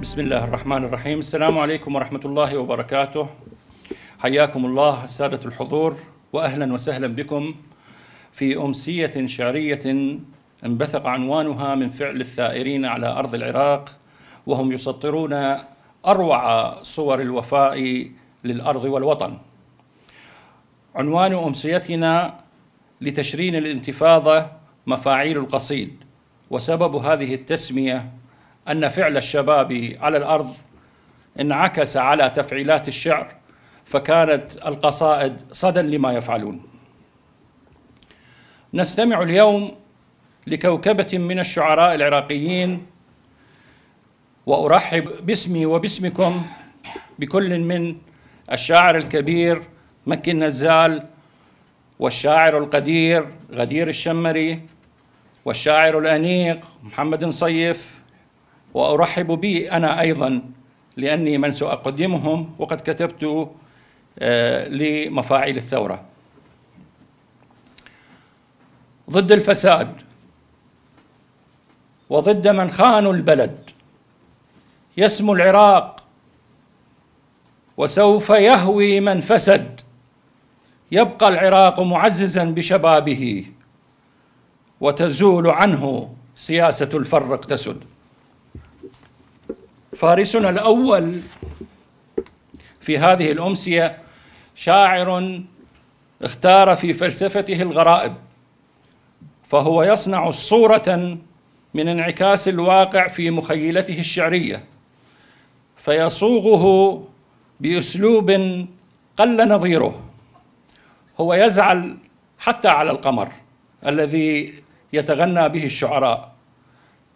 بسم الله الرحمن الرحيم السلام عليكم ورحمة الله وبركاته حياكم الله السادة الحضور وأهلا وسهلا بكم في أمسية شعرية انبثق عنوانها من فعل الثائرين على أرض العراق وهم يسطرون أروع صور الوفاء للأرض والوطن عنوان أمسيتنا لتشرين الانتفاضة مفاعيل القصيد وسبب هذه التسمية أن فعل الشباب على الأرض انعكس على تفعيلات الشعر فكانت القصائد صدى لما يفعلون نستمع اليوم لكوكبة من الشعراء العراقيين وأرحب باسمي وباسمكم بكل من الشاعر الكبير مكي النزال والشاعر القدير غدير الشمري والشاعر الأنيق محمد صيف وأرحب بي أنا أيضا لأني من سأقدمهم وقد كتبت آه، لمفاعيل الثورة ضد الفساد وضد من خانوا البلد يسمو العراق وسوف يهوي من فسد يبقى العراق معززا بشبابه وتزول عنه سياسة الفرق تسد فارسنا الاول في هذه الامسيه شاعر اختار في فلسفته الغرائب فهو يصنع صوره من انعكاس الواقع في مخيلته الشعريه فيصوغه باسلوب قل نظيره هو يزعل حتى على القمر الذي يتغنى به الشعراء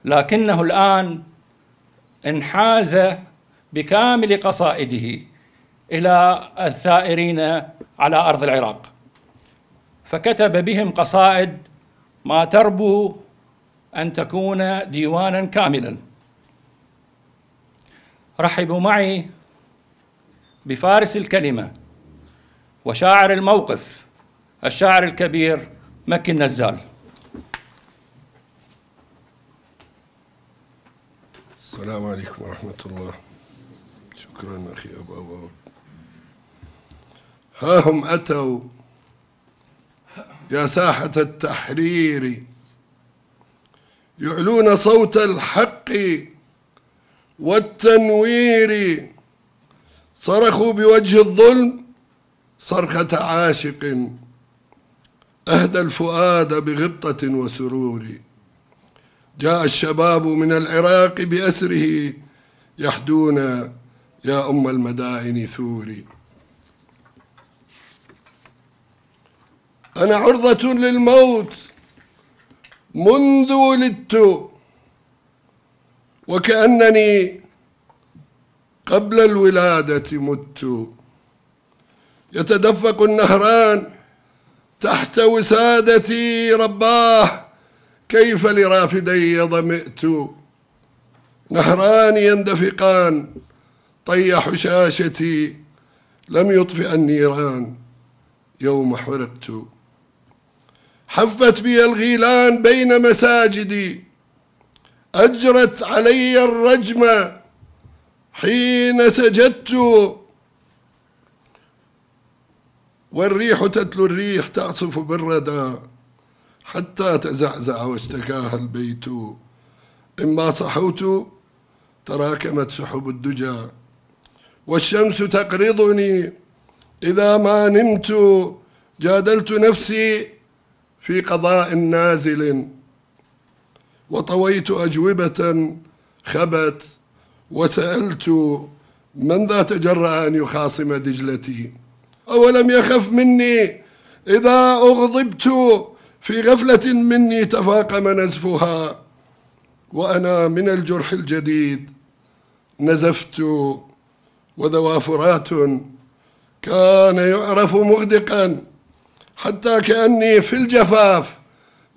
لكنه الان انحاز بكامل قصائده الى الثائرين على ارض العراق فكتب بهم قصائد ما تربو ان تكون ديوانا كاملا رحبوا معي بفارس الكلمه وشاعر الموقف الشاعر الكبير مكي النزال السلام عليكم ورحمة الله شكرا أخي أبا واب ها هم أتوا يا ساحة التحرير يعلون صوت الحق والتنوير صرخوا بوجه الظلم صرخة عاشق أهدى الفؤاد بغبطة وسرور جاء الشباب من العراق بأسره يحدون يا أم المدائن ثوري أنا عرضة للموت منذ ولدت وكأنني قبل الولادة مت يتدفق النهران تحت وسادتي رباه كيف لرافدي ظمئت نهران يندفقان طي حشاشتي لم يطفئ النيران يوم حرقت حفت بي الغيلان بين مساجدي أجرت علي الرجم حين سجدت والريح تتلو الريح تعصف بالردى حتى تزعزع واشتكاها البيت إما صحوت تراكمت سحب الدجى والشمس تقرضني إذا ما نمت جادلت نفسي في قضاء نازل وطويت أجوبة خبت وسألت من ذا تجرأ أن يخاصم دجلتي أولم يخف مني إذا أغضبت في غفلة مني تفاقم نزفها وأنا من الجرح الجديد نزفت وذوافرات كان يعرف مغدقا حتى كأني في الجفاف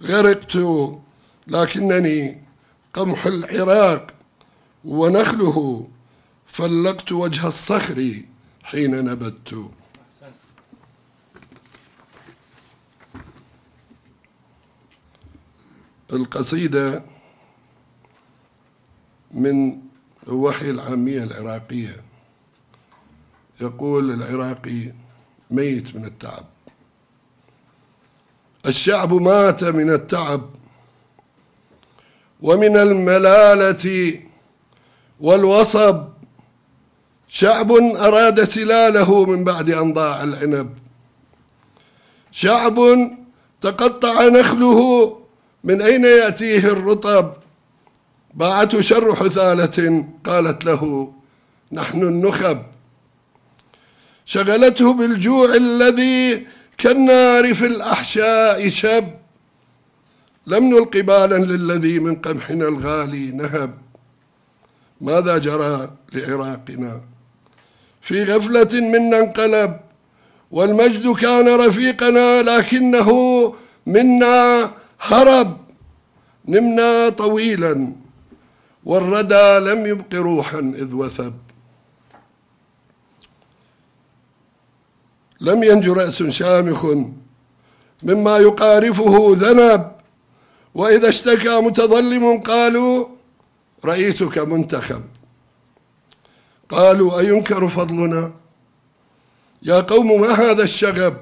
غرقت لكنني قمح العراق ونخله فلقت وجه الصخر حين نبت القصيدة من وحي العامية العراقية يقول العراقي ميت من التعب الشعب مات من التعب ومن الملالة والوصب شعب أراد سلاله من بعد أن ضاع العنب شعب تقطع نخله من أين يأتيه الرطب باعته شر حثالة قالت له نحن النخب شغلته بالجوع الذي كالنار في الأحشاء شب لم نلق بالا للذي من قمحنا الغالي نهب ماذا جرى لعراقنا في غفلة منا انقلب والمجد كان رفيقنا لكنه منا هرب نمنا طويلا والردى لم يبق روحا إذ وثب لم ينج رأس شامخ مما يقارفه ذنب وإذا اشتكى متظلم قالوا رئيسك منتخب قالوا أينكر فضلنا يا قوم ما هذا الشغب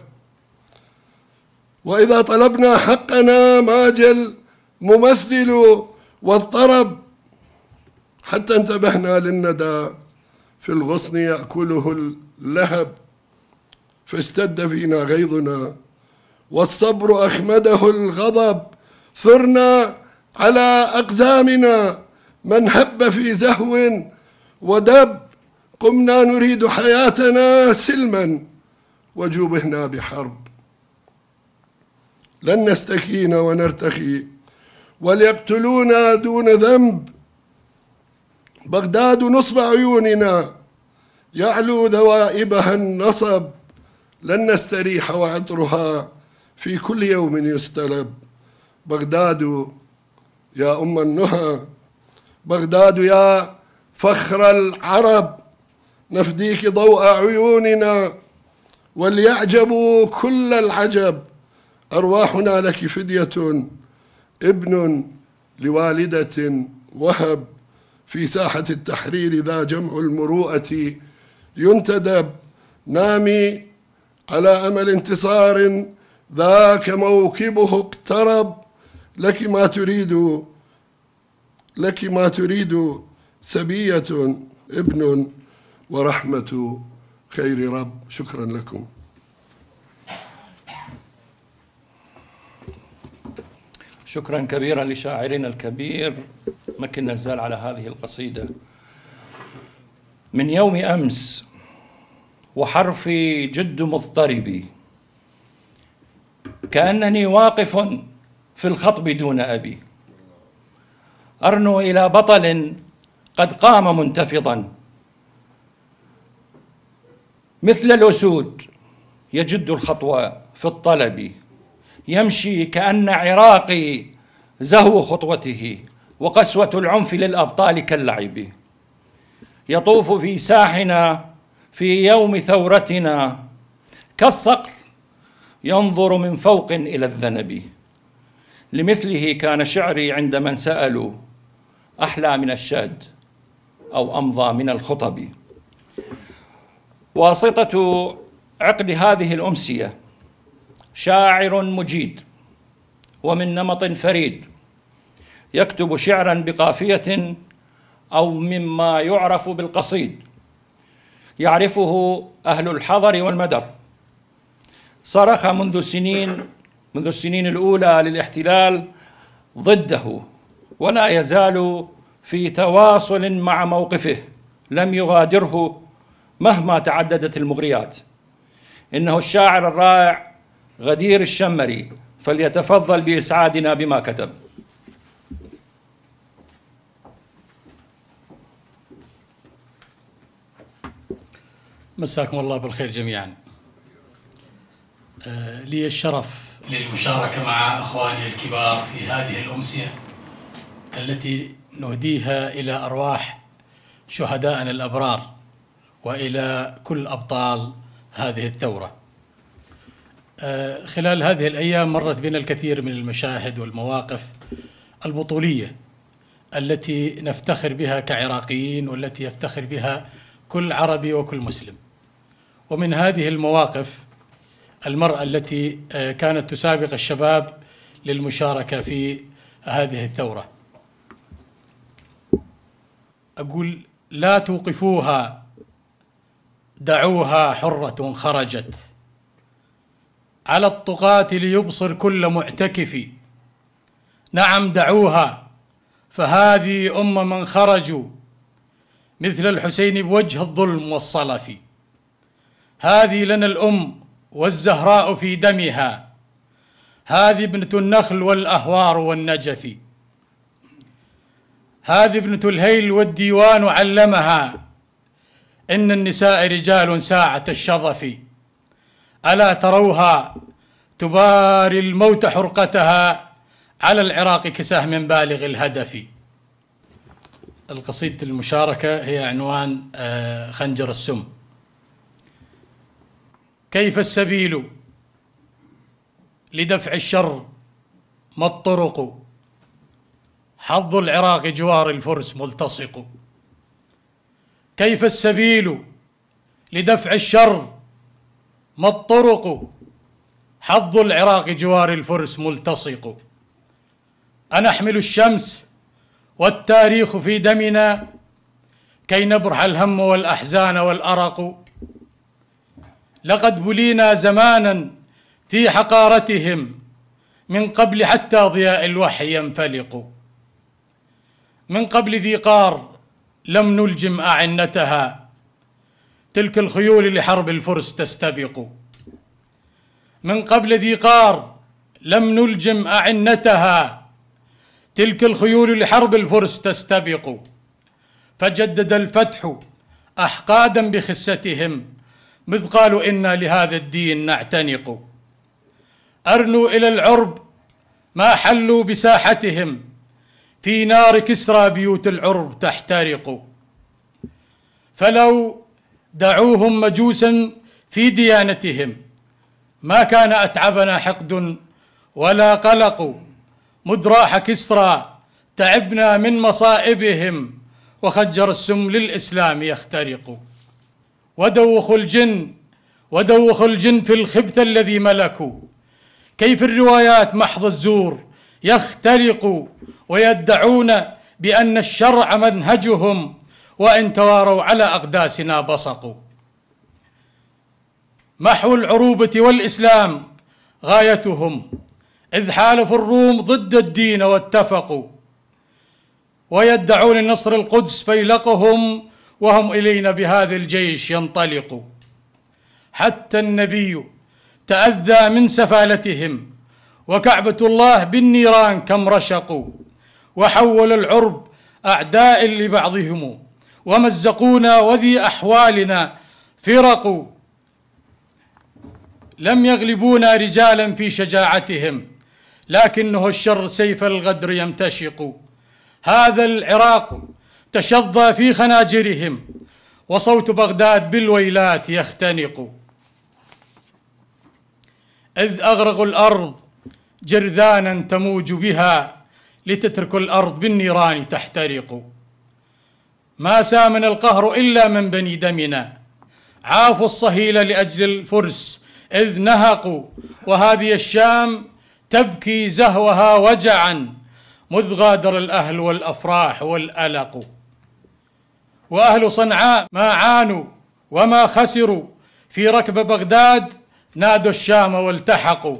وإذا طلبنا حقنا ماجل ممثل واضطرب حتى انتبهنا للندى في الغصن يأكله اللهب فاشتد فينا غيظنا والصبر أخمده الغضب ثرنا على أقزامنا من هب في زهو ودب قمنا نريد حياتنا سلما وجوبهنا بحرب لن نستكين ونرتخي وليقتلونا دون ذنب بغداد نصب عيوننا يعلو ذوائبها النصب لن نستريح وعطرها في كل يوم يستلب بغداد يا أم النهى بغداد يا فخر العرب نفديك ضوء عيوننا وليعجبوا كل العجب أرواحنا لك فدية ابن لوالدة وهب في ساحة التحرير ذا جمع المروءة ينتدب نامي على أمل انتصار ذاك موكبه اقترب لك ما تريد لك ما تريد سبية ابن ورحمة خير رب شكرا لكم شكرا كبيرا لشاعرنا الكبير مكن نزال على هذه القصيدة من يوم أمس وحرفي جد مضطربي كأنني واقف في الخطب دون أبي أرنو إلى بطل قد قام منتفضا مثل الأسود يجد الخطوة في الطلب يمشي كأن عراقي زهو خطوته وقسوة العنف للأبطال كاللعب يطوف في ساحنا في يوم ثورتنا كالصقر ينظر من فوق إلى الذنب لمثله كان شعري عند من سألوا أحلى من الشاد أو أمضى من الخطب واسطة عقد هذه الأمسية شاعر مجيد ومن نمط فريد يكتب شعرا بقافيه او مما يعرف بالقصيد يعرفه اهل الحضر والمدر صرخ منذ سنين منذ السنين الاولى للاحتلال ضده ولا يزال في تواصل مع موقفه لم يغادره مهما تعددت المغريات انه الشاعر الرائع غدير الشمري فليتفضل بإسعادنا بما كتب مساكم الله بالخير جميعا آه، لي الشرف للمشاركة مع أخواني الكبار في هذه الأمسية التي نهديها إلى أرواح شهدائنا الأبرار وإلى كل أبطال هذه الثورة آه، خلال هذه الايام مرت بنا الكثير من المشاهد والمواقف البطوليه التي نفتخر بها كعراقيين والتي يفتخر بها كل عربي وكل مسلم. ومن هذه المواقف المراه التي آه، كانت تسابق الشباب للمشاركه في هذه الثوره. اقول لا توقفوها دعوها حره خرجت. على الطغاة ليبصر كل معتكف نعم دعوها فهذه أم من خرجوا مثل الحسين بوجه الظلم والصلف هذه لنا الأم والزهراء في دمها هذه ابنة النخل والأهوار والنجف هذه ابنة الهيل والديوان علمها إن النساء رجال ساعة الشظف ألا تروها تباري الموت حرقتها على العراق كسهم بالغ الهدف القصيدة المشاركة هي عنوان آه، خنجر السم كيف السبيل لدفع الشر ما الطرق حظ العراق جوار الفرس ملتصق كيف السبيل لدفع الشر ما الطرق حظ العراق جوار الفرس ملتصق أنحمل الشمس والتاريخ في دمنا كي نبرح الهم والأحزان والأرق لقد بلينا زمانا في حقارتهم من قبل حتى ضياء الوحي ينفلق من قبل ذي قار لم نلجم أعنتها تلك الخيول لحرب الفرس تستبق من قبل ذي قار لم نلجم أعنتها تلك الخيول لحرب الفرس تستبق فجدد الفتح أحقادا بخستهم مذ قالوا إنا لهذا الدين نعتنق أرنوا إلى العرب ما حلوا بساحتهم في نار كسرى بيوت العرب تحترق فلو دعوهم مجوسا في ديانتهم ما كان أتعبنا حقد ولا قلق مذ راح كسرى تعبنا من مصائبهم وخجر السم للإسلام يخترق ودوخ الجن ودوخ الجن في الخبث الذي ملكوا كيف الروايات محض الزور يخترق ويدعون بأن الشرع منهجهم وإن تواروا على أقداسنا بصقوا محو العروبة والإسلام غايتهم إذ حالفوا الروم ضد الدين واتفقوا ويدعون النصر القدس فيلقهم وهم إلينا بهذا الجيش ينطلقوا حتى النبي تأذى من سفالتهم وكعبة الله بالنيران كم رشقوا وحول العرب أعداء لبعضهم ومزقونا وذي أحوالنا فرق لم يغلبونا رجالا في شجاعتهم لكنه الشر سيف الغدر يمتشق هذا العراق تشظى في خناجرهم وصوت بغداد بالويلات يختنق إذ أغرقوا الأرض جرذانا تموج بها لتترك الأرض بالنيران تحترق ما سامنا القهر إلا من بني دمنا عافوا الصهيل لأجل الفرس إذ نهقوا وهذه الشام تبكي زهوها وجعا مذ غادر الأهل والأفراح والألق وأهل صنعاء ما عانوا وما خسروا في ركب بغداد نادوا الشام والتحقوا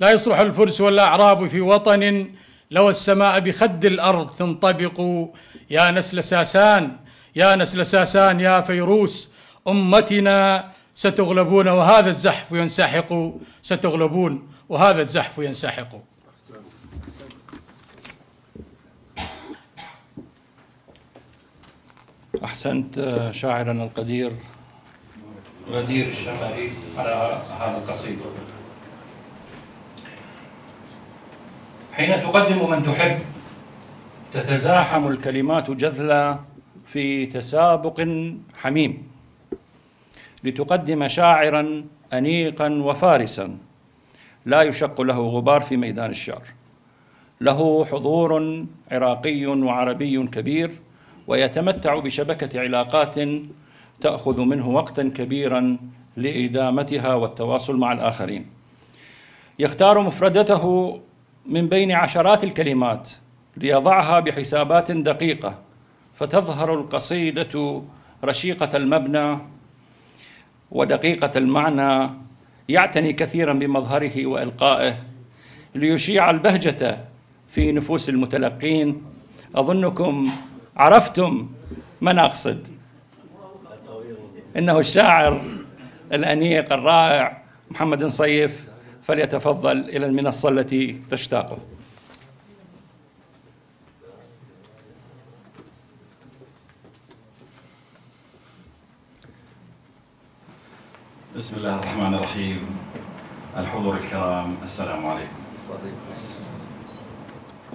لا يصلح الفرس والأعراب في وطن لو السماء بخد الأرض تنطبق يا نسل ساسان يا نسل ساسان يا فيروس أمتنا ستغلبون وهذا الزحف ينسحق ستغلبون وهذا الزحف ينسحق أحسنت شاعرنا القدير غدير الشمالي على هذا القصيد حين تقدم من تحب تتزاحم الكلمات جذلا في تسابق حميم لتقدم شاعرا انيقا وفارسا لا يشق له غبار في ميدان الشعر له حضور عراقي وعربي كبير ويتمتع بشبكه علاقات تاخذ منه وقتا كبيرا لادامتها والتواصل مع الاخرين يختار مفردته من بين عشرات الكلمات ليضعها بحسابات دقيقة فتظهر القصيدة رشيقة المبنى ودقيقة المعنى يعتني كثيرا بمظهره وإلقائه ليشيع البهجة في نفوس المتلقين أظنكم عرفتم من أقصد إنه الشاعر الأنيق الرائع محمد نصيف فليتفضل إلى المنصة التي تشتاقه بسم الله الرحمن الرحيم الحضور الكرام السلام عليكم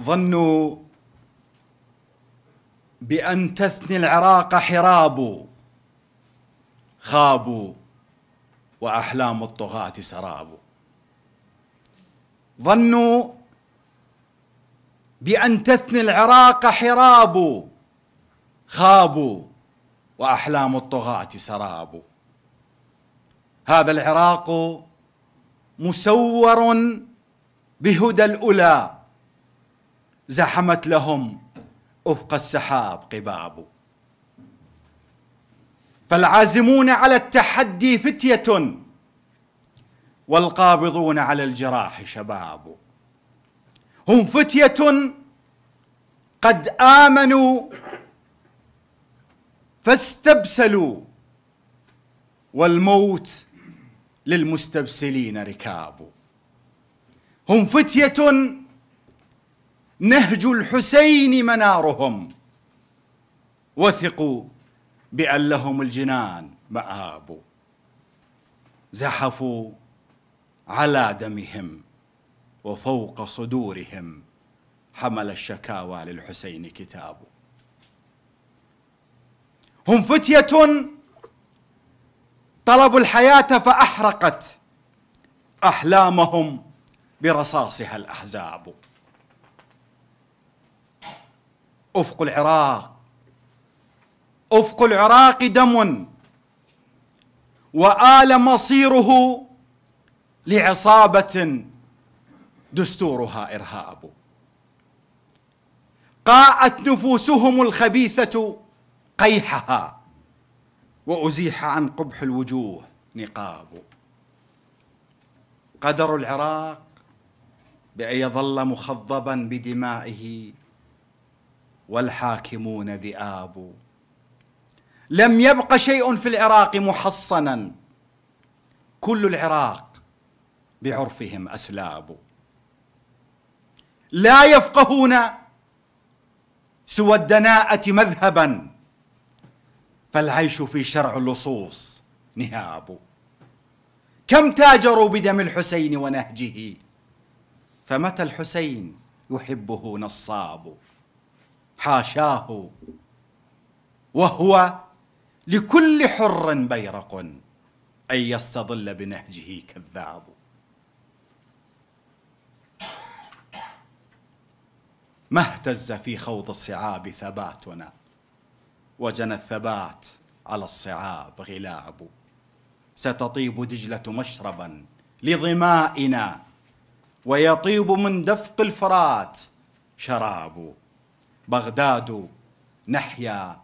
ظنوا بأن تثني العراق حراب خابوا وأحلام الطغاة سراب ظنوا بأن تثني العراق حراب خابوا وأحلام الطغاة سراب هذا العراق مسور بهدى الأولى زحمت لهم أفق السحاب قباب فالعازمون على التحدي فتية والقابضون على الجراح شباب هم فتية قد آمنوا فاستبسلوا والموت للمستبسلين ركاب هم فتية نهج الحسين منارهم وثقوا بأن لهم الجنان مآب زحفوا على دمهم وفوق صدورهم حمل الشكاوى للحسين كتابه هم فتية طلبوا الحياة فأحرقت أحلامهم برصاصها الأحزاب أفق العراق أفق العراق دم وآل مصيره لعصابه دستورها ارهاب قاءت نفوسهم الخبيثه قيحها وازيح عن قبح الوجوه نقاب قدر العراق بان يظل مخضبا بدمائه والحاكمون ذئاب لم يبق شيء في العراق محصنا كل العراق بعرفهم اسلاب لا يفقهون سوى الدناءه مذهبا فالعيش في شرع اللصوص نهاب كم تاجروا بدم الحسين ونهجه فمتى الحسين يحبه نصاب حاشاه وهو لكل حر بيرق أن يستظل بنهجه كذاب ما اهتز في خوض الصعاب ثباتنا وجنى الثبات على الصعاب غلاب ستطيب دجلة مشربا لظمائنا ويطيب من دفق الفرات شراب بغداد نحيا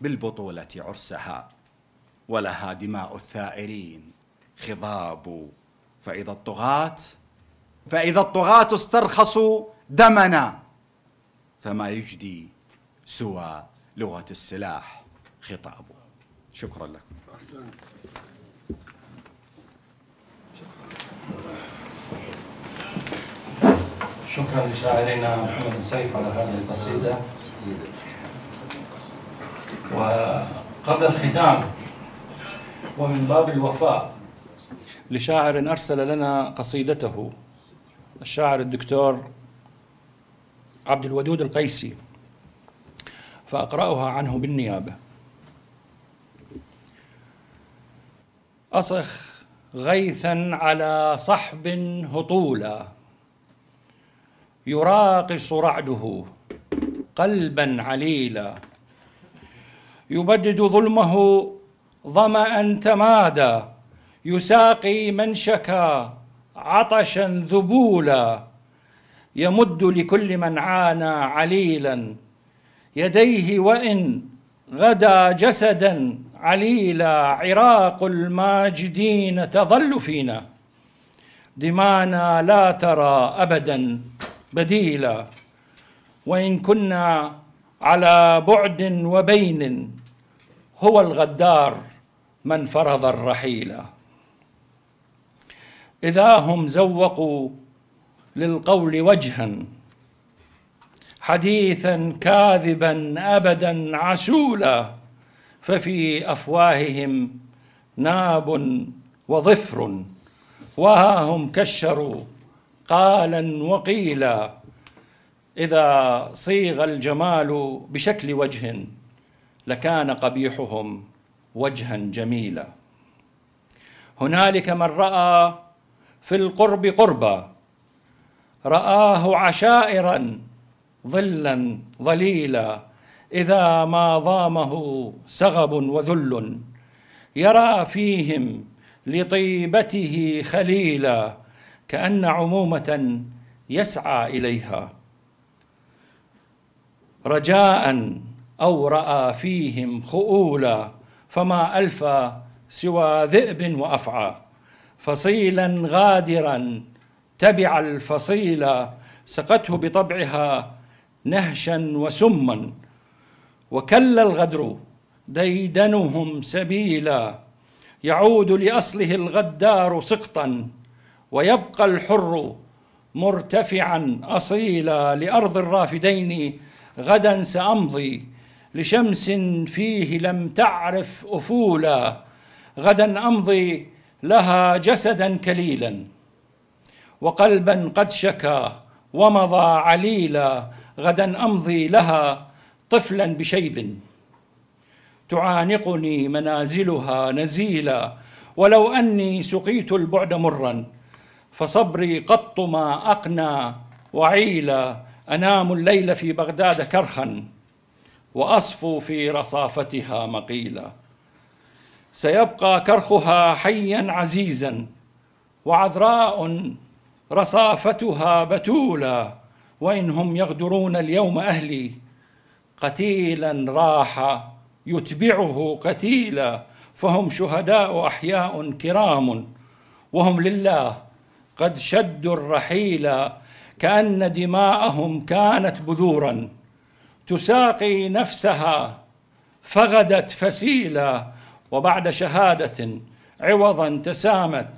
بالبطولة عرسها ولها دماء الثائرين خضاب فإذا الطغاة فإذا الطغاة استرخصوا دمنا فما يجدي سوى لغة السلاح خطابه شكرا لكم أحسنت. شكرا لشاعرنا محمد السيف على هذه القصيدة وقبل الختام ومن باب الوفاء لشاعر أرسل لنا قصيدته الشاعر الدكتور عبد الودود القيسي فأقرأها عنه بالنيابة أصخ غيثا على صحب هطولا يراقص رعده قلبا عليلا يبدد ظلمه ظمأ تمادى يساقي من شكا عطشا ذبولا يمد لكل من عانى عليلا يديه وإن غدا جسدا عليلا عراق الماجدين تظل فينا دمانا لا ترى أبدا بديلا وإن كنا على بعد وبين هو الغدار من فرض الرحيلا إذا هم زوقوا للقول وجها حديثا كاذبا ابدا عسولا ففي افواههم ناب وظفر وها هم كشروا قالا وقيلا اذا صيغ الجمال بشكل وجه لكان قبيحهم وجها جميلا هنالك من راى في القرب قربا رآه عشائرا ظلا ظليلا إذا ما ضامه سغب وذل يرى فيهم لطيبته خليلا كأن عمومة يسعى إليها رجاء أو رأى فيهم خؤولا فما ألفى سوى ذئب وأفعى فصيلا غادرا تبع الفصيلة سقته بطبعها نهشا وسما وكل الغدر ديدنهم سبيلا يعود لأصله الغدار سقطا ويبقى الحر مرتفعا أصيلا لأرض الرافدين غدا سأمضي لشمس فيه لم تعرف أفولا غدا أمضي لها جسدا كليلا وقلبا قد شكا ومضى عليلا غدا امضي لها طفلا بشيب تعانقني منازلها نزيلا ولو اني سقيت البعد مرا فصبري قط ما اقنى وعيلا انام الليل في بغداد كرخا واصفو في رصافتها مقيلا سيبقى كرخها حيا عزيزا وعذراء رصافتها بتولا وإنهم يغدرون اليوم أهلي قتيلا راح يتبعه قتيلا فهم شهداء أحياء كرام وهم لله قد شدوا الرحيل كأن دماءهم كانت بذورا تساقي نفسها فغدت فسيلا وبعد شهادة عوضا تسامت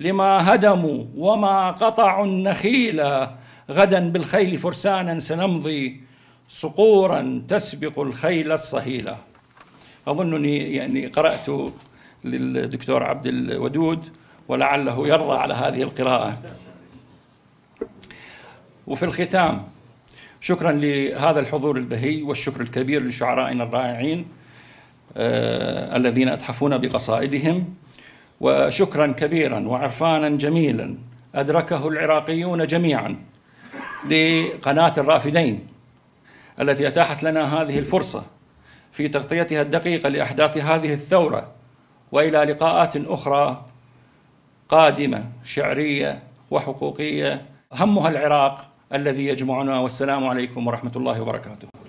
لما هدموا وما قطعوا النخيلا غدا بالخيل فرسانا سنمضي صقورا تسبق الخيل الصهيلة أظنني يعني قرأت للدكتور عبد الودود ولعله يرضى على هذه القراءة وفي الختام شكرا لهذا الحضور البهي والشكر الكبير لشعرائنا الرائعين آه الذين أتحفونا بقصائدهم وشكرا كبيرا وعرفانا جميلا أدركه العراقيون جميعا لقناة الرافدين التي أتاحت لنا هذه الفرصة في تغطيتها الدقيقة لأحداث هذه الثورة وإلى لقاءات أخرى قادمة شعرية وحقوقية همها العراق الذي يجمعنا والسلام عليكم ورحمة الله وبركاته